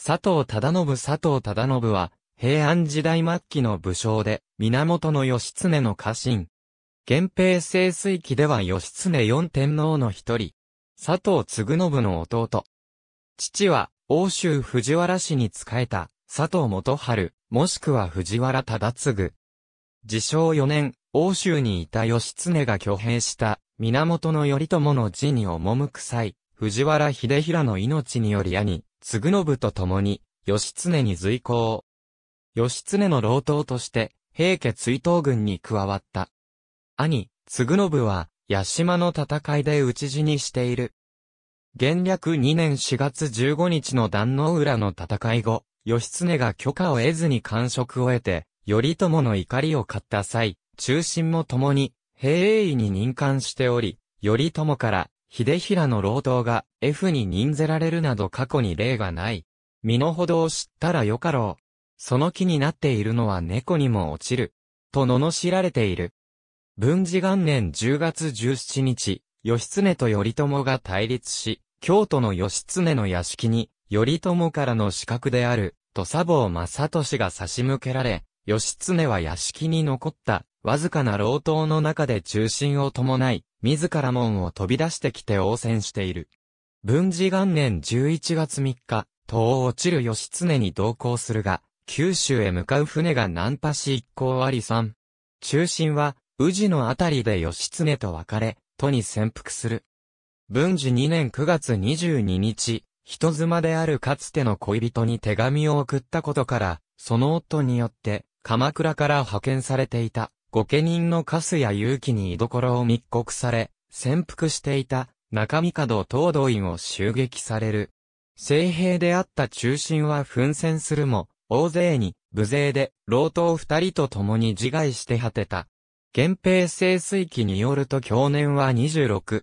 佐藤忠信佐藤忠信は、平安時代末期の武将で、源義経の家臣。源平盛衰期では義経四天皇の一人。佐藤継信の弟。父は、欧州藤原氏に仕えた、佐藤元春、もしくは藤原忠次。自称四年、欧州にいた義経が挙兵した、源頼朝の地に赴く際、藤原秀平の命により兄、嗣信と共に、義経に随行。義経の老頭として、平家追討軍に加わった。兄、嗣信は、八島の戦いで討ち死にしている。元略2年4月15日の壇の浦の戦い後、義経が許可を得ずに官職を得て、頼朝の怒りを買った際、中心も共に、平衛位に任官しており、頼朝から、秀平の労働が F に任ぜられるなど過去に例がない。身の程を知ったらよかろう。その気になっているのは猫にも落ちる。と罵られている。文治元年10月17日、義経と頼朝が対立し、京都の義経の屋敷に、頼朝からの資格である、と佐坊正俊が差し向けられ、義経は屋敷に残った、わずかな老頭の中で中心を伴い、自ら門を飛び出してきて応戦している。文治元年11月3日、を落ちる義経に同行するが、九州へ向かう船が難破し一行ありん。中心は、宇治のあたりで義経と別れ、都に潜伏する。文治2年9月22日、人妻であるかつての恋人に手紙を送ったことから、その夫によって、鎌倉から派遣されていた。御家人のカスや勇気に居所を密告され、潜伏していた中三門東道院を襲撃される。聖兵であった中心は奮戦するも、大勢に、無勢で、老頭二人と共に自害して果てた。源平清水記によると去年は26。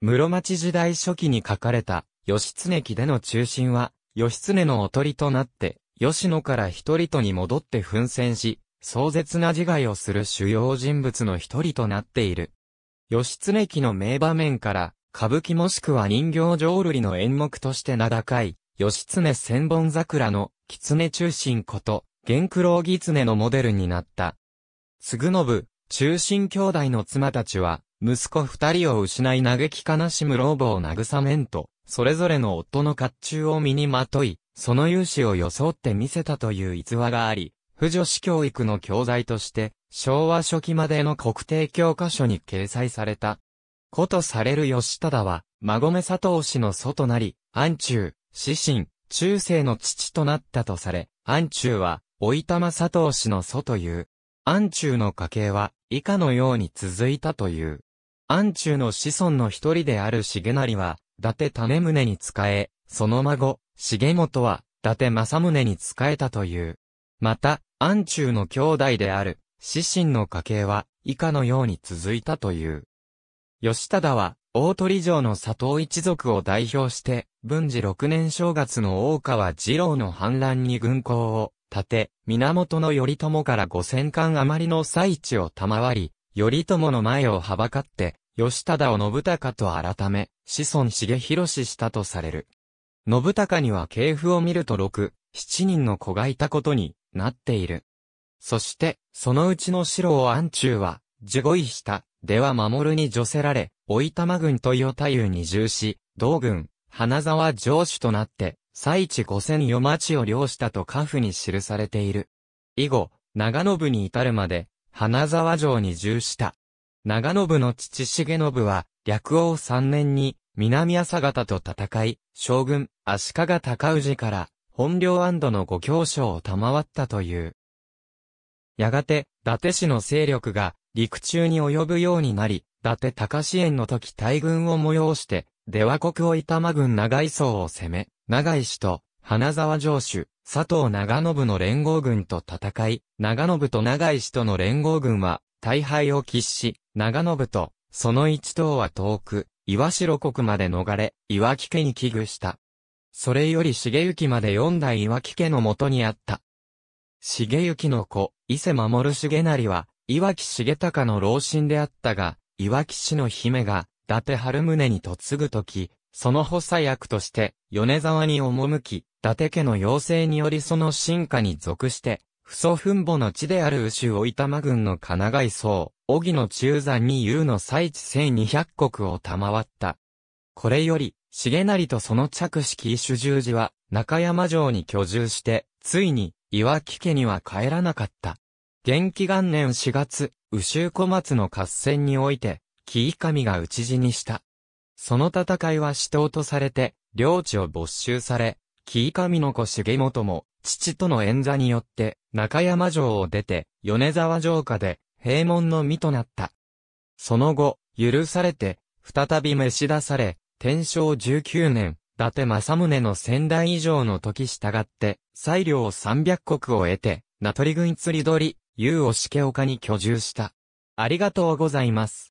室町時代初期に書かれた、義経記での中心は、義経のおとりとなって、吉野から一人とに戻って奮戦し、壮絶な自害をする主要人物の一人となっている。義経記の名場面から、歌舞伎もしくは人形浄瑠璃の演目として名高い、義経千本桜の、狐中心こと、玄九郎狐のモデルになった。嗣信、中心兄弟の妻たちは、息子二人を失い嘆き悲しむ老母を慰めんと、それぞれの夫の甲冑を身にまとい、その勇姿を装って見せたという逸話があり、婦女子教育の教材として、昭和初期までの国定教科書に掲載された。ことされる吉忠は、孫目佐藤氏の祖となり、安中、死神、中世の父となったとされ、安中は、おいたま佐藤氏の祖という。安中の家系は、以下のように続いたという。安中の子孫の一人である重成は、伊達種宗に仕え、その孫、重元は、伊達政宗に仕えたという。また、安中の兄弟である、子神の家系は、以下のように続いたという。吉忠は、大鳥城の佐藤一族を代表して、文治六年正月の大川二郎の反乱に軍港を建て、源頼朝から五千貫余りの最地を賜り、頼朝の前をはばかって、吉忠を信孝と改め、子孫重弘したとされる。信孝には系譜を見ると六、七人の子がいたことになっている。そして、そのうちの白を安中は、十五位下、では守るに除せられ、おいたま軍と与太夫に従し、同軍、花沢城主となって、最地五千余町を領したと家父に記されている。以後、長信に至るまで、花沢城に従した。長信の父重信は、略王三年に、南朝方と戦い、将軍、足利尊氏から、本領の五教書を賜ったという。やがて、伊達氏の勢力が陸中に及ぶようになり、伊達高支援の時大軍を催して、出羽国を板間軍長井荘を攻め、長井氏と花沢城主、佐藤長信の連合軍と戦い、長信と長井氏との連合軍は大敗を喫し、長信とその一党は遠く、岩城国まで逃れ、岩木家に危惧した。それより重行まで四代岩木家のもとにあった。重行の子、伊勢守重成は、岩木重隆の老親であったが、岩木氏の姫が、伊達春宗に嫁ぐとき、その補佐役として、米沢に赴き、伊達家の要請によりその進化に属して、父祖墳母の地である宇大玉軍郡の金貝小荻野中山に有の最地1200を賜った。これより、重成とその着式主従事は、中山城に居住して、ついに、岩木家には帰らなかった。元気元年4月、宇宙小松の合戦において、紀伊神が討ち死にした。その戦いは死闘とされて、領地を没収され、紀伊神の子重元も、父との演座によって、中山城を出て、米沢城下で、平門の身となった。その後、許されて、再び召し出され、天正19年、伊達政宗の仙台以上の時従って、裁量300国を得て、名取郡釣り鳥、湯をしけ丘に居住した。ありがとうございます。